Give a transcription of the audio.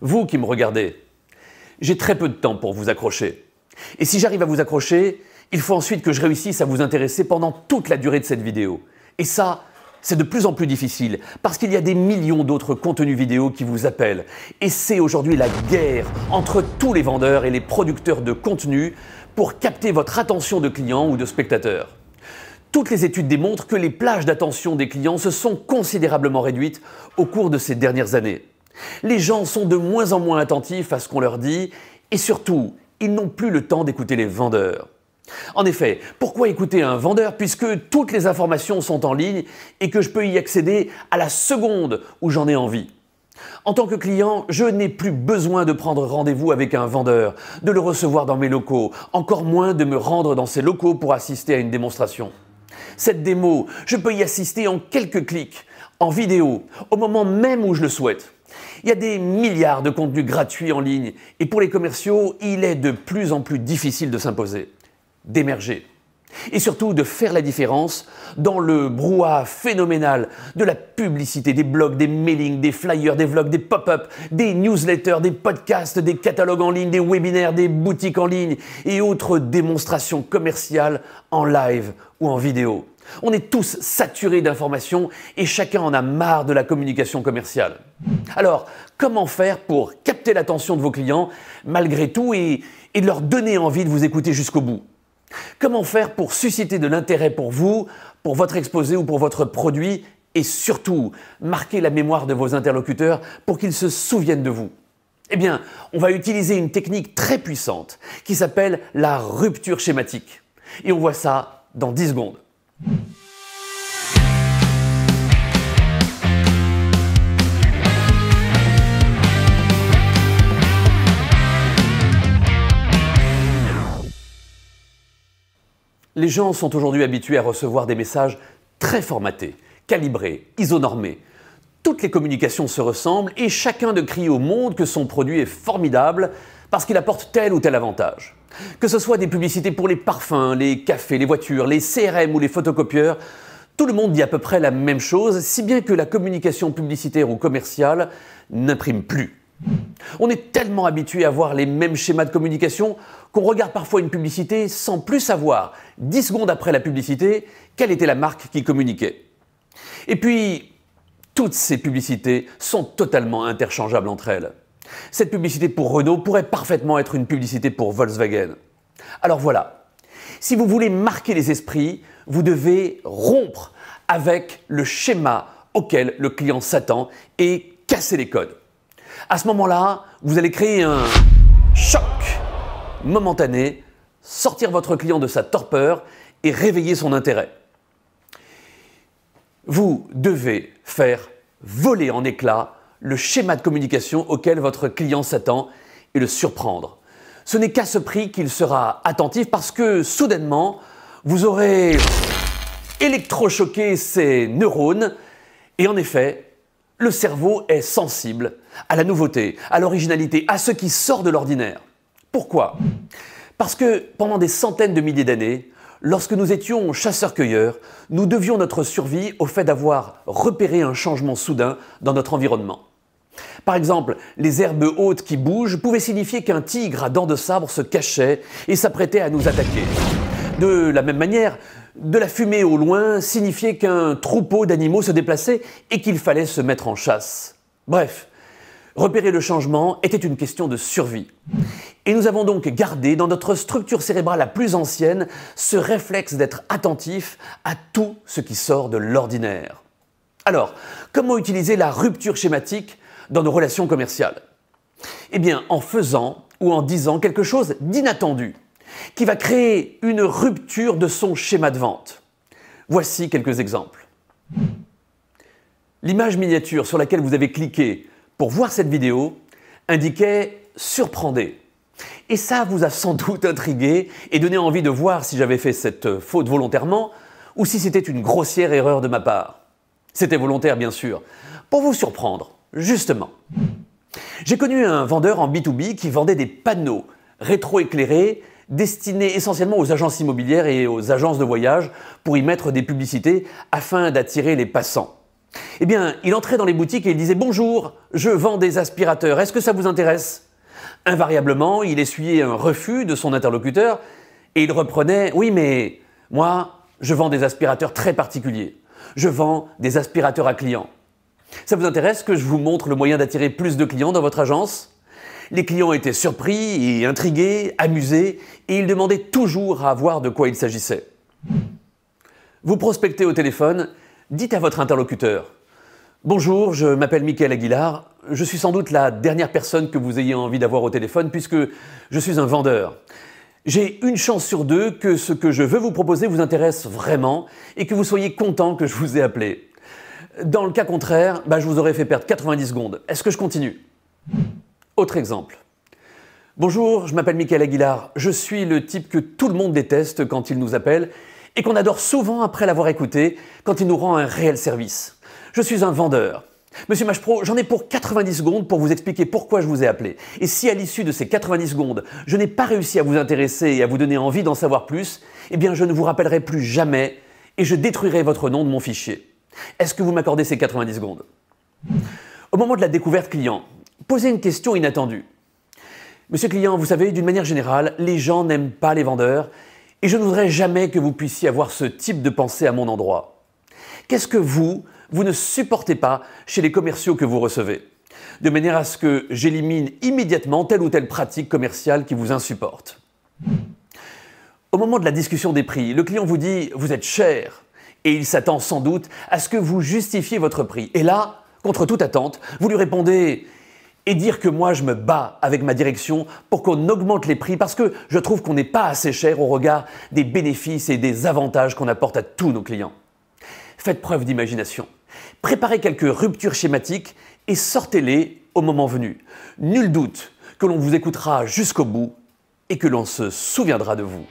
Vous qui me regardez, j'ai très peu de temps pour vous accrocher. Et si j'arrive à vous accrocher, il faut ensuite que je réussisse à vous intéresser pendant toute la durée de cette vidéo. Et ça, c'est de plus en plus difficile parce qu'il y a des millions d'autres contenus vidéo qui vous appellent. Et c'est aujourd'hui la guerre entre tous les vendeurs et les producteurs de contenu pour capter votre attention de clients ou de spectateurs. Toutes les études démontrent que les plages d'attention des clients se sont considérablement réduites au cours de ces dernières années. Les gens sont de moins en moins attentifs à ce qu'on leur dit et surtout, ils n'ont plus le temps d'écouter les vendeurs. En effet, pourquoi écouter un vendeur puisque toutes les informations sont en ligne et que je peux y accéder à la seconde où j'en ai envie en tant que client, je n'ai plus besoin de prendre rendez-vous avec un vendeur, de le recevoir dans mes locaux, encore moins de me rendre dans ses locaux pour assister à une démonstration. Cette démo, je peux y assister en quelques clics, en vidéo, au moment même où je le souhaite. Il y a des milliards de contenus gratuits en ligne et pour les commerciaux, il est de plus en plus difficile de s'imposer, d'émerger. Et surtout de faire la différence dans le brouhaha phénoménal de la publicité, des blogs, des mailings, des flyers, des vlogs, des pop-ups, des newsletters, des podcasts, des catalogues en ligne, des webinaires, des boutiques en ligne et autres démonstrations commerciales en live ou en vidéo. On est tous saturés d'informations et chacun en a marre de la communication commerciale. Alors, comment faire pour capter l'attention de vos clients malgré tout et, et leur donner envie de vous écouter jusqu'au bout Comment faire pour susciter de l'intérêt pour vous, pour votre exposé ou pour votre produit et surtout marquer la mémoire de vos interlocuteurs pour qu'ils se souviennent de vous Eh bien, on va utiliser une technique très puissante qui s'appelle la rupture schématique. Et on voit ça dans 10 secondes. Les gens sont aujourd'hui habitués à recevoir des messages très formatés, calibrés, isonormés. Toutes les communications se ressemblent et chacun de crie au monde que son produit est formidable parce qu'il apporte tel ou tel avantage. Que ce soit des publicités pour les parfums, les cafés, les voitures, les CRM ou les photocopieurs, tout le monde dit à peu près la même chose, si bien que la communication publicitaire ou commerciale n'imprime plus. On est tellement habitué à voir les mêmes schémas de communication qu'on regarde parfois une publicité sans plus savoir, 10 secondes après la publicité, quelle était la marque qui communiquait. Et puis, toutes ces publicités sont totalement interchangeables entre elles. Cette publicité pour Renault pourrait parfaitement être une publicité pour Volkswagen. Alors voilà, si vous voulez marquer les esprits, vous devez rompre avec le schéma auquel le client s'attend et casser les codes. À ce moment-là, vous allez créer un choc momentané, sortir votre client de sa torpeur et réveiller son intérêt. Vous devez faire voler en éclats le schéma de communication auquel votre client s'attend et le surprendre. Ce n'est qu'à ce prix qu'il sera attentif parce que soudainement, vous aurez électrochoqué ses neurones et en effet, le cerveau est sensible à la nouveauté, à l'originalité, à ce qui sort de l'ordinaire. Pourquoi Parce que pendant des centaines de milliers d'années, lorsque nous étions chasseurs-cueilleurs, nous devions notre survie au fait d'avoir repéré un changement soudain dans notre environnement. Par exemple, les herbes hautes qui bougent pouvaient signifier qu'un tigre à dents de sabre se cachait et s'apprêtait à nous attaquer. De la même manière, de la fumée au loin signifiait qu'un troupeau d'animaux se déplaçait et qu'il fallait se mettre en chasse. Bref, repérer le changement était une question de survie. Et nous avons donc gardé dans notre structure cérébrale la plus ancienne ce réflexe d'être attentif à tout ce qui sort de l'ordinaire. Alors, comment utiliser la rupture schématique dans nos relations commerciales Eh bien, en faisant ou en disant quelque chose d'inattendu qui va créer une rupture de son schéma de vente. Voici quelques exemples. L'image miniature sur laquelle vous avez cliqué pour voir cette vidéo indiquait Surprendez. Et ça vous a sans doute intrigué et donné envie de voir si j'avais fait cette faute volontairement ou si c'était une grossière erreur de ma part. C'était volontaire bien sûr, pour vous surprendre, justement. J'ai connu un vendeur en B2B qui vendait des panneaux rétroéclairés destiné essentiellement aux agences immobilières et aux agences de voyage pour y mettre des publicités afin d'attirer les passants. Eh bien, il entrait dans les boutiques et il disait Bonjour, je vends des aspirateurs, est-ce que ça vous intéresse Invariablement, il essuyait un refus de son interlocuteur et il reprenait Oui, mais moi, je vends des aspirateurs très particuliers. Je vends des aspirateurs à clients. Ça vous intéresse que je vous montre le moyen d'attirer plus de clients dans votre agence les clients étaient surpris et intrigués, amusés, et ils demandaient toujours à voir de quoi il s'agissait. Vous prospectez au téléphone, dites à votre interlocuteur Bonjour, je m'appelle Michael Aguilar. Je suis sans doute la dernière personne que vous ayez envie d'avoir au téléphone puisque je suis un vendeur. J'ai une chance sur deux que ce que je veux vous proposer vous intéresse vraiment et que vous soyez content que je vous ai appelé. Dans le cas contraire, bah, je vous aurais fait perdre 90 secondes. Est-ce que je continue autre exemple. Bonjour, je m'appelle Michael Aguilar. Je suis le type que tout le monde déteste quand il nous appelle et qu'on adore souvent après l'avoir écouté quand il nous rend un réel service. Je suis un vendeur. Monsieur Machpro, j'en ai pour 90 secondes pour vous expliquer pourquoi je vous ai appelé. Et si à l'issue de ces 90 secondes, je n'ai pas réussi à vous intéresser et à vous donner envie d'en savoir plus, eh bien je ne vous rappellerai plus jamais et je détruirai votre nom de mon fichier. Est-ce que vous m'accordez ces 90 secondes Au moment de la découverte client, Posez une question inattendue. Monsieur client, vous savez, d'une manière générale, les gens n'aiment pas les vendeurs et je ne voudrais jamais que vous puissiez avoir ce type de pensée à mon endroit. Qu'est-ce que vous, vous ne supportez pas chez les commerciaux que vous recevez De manière à ce que j'élimine immédiatement telle ou telle pratique commerciale qui vous insupporte. Au moment de la discussion des prix, le client vous dit Vous êtes cher et il s'attend sans doute à ce que vous justifiez votre prix. Et là, contre toute attente, vous lui répondez et dire que moi je me bats avec ma direction pour qu'on augmente les prix parce que je trouve qu'on n'est pas assez cher au regard des bénéfices et des avantages qu'on apporte à tous nos clients. Faites preuve d'imagination. Préparez quelques ruptures schématiques et sortez-les au moment venu. Nul doute que l'on vous écoutera jusqu'au bout et que l'on se souviendra de vous.